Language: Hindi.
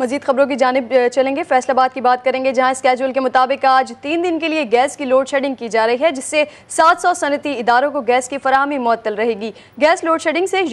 मजीद खबरों की जानब चलेंगे फैसलाबाद की बात करेंगे जहाँ स्केजूल के मुताबिक आज तीन दिन के लिए गैस की लोड शेडिंग की जा रही है जिससे सात सौ सनती इदारों को गैस की फरहमी मअतल रहेगी गैस लोड शेडिंग से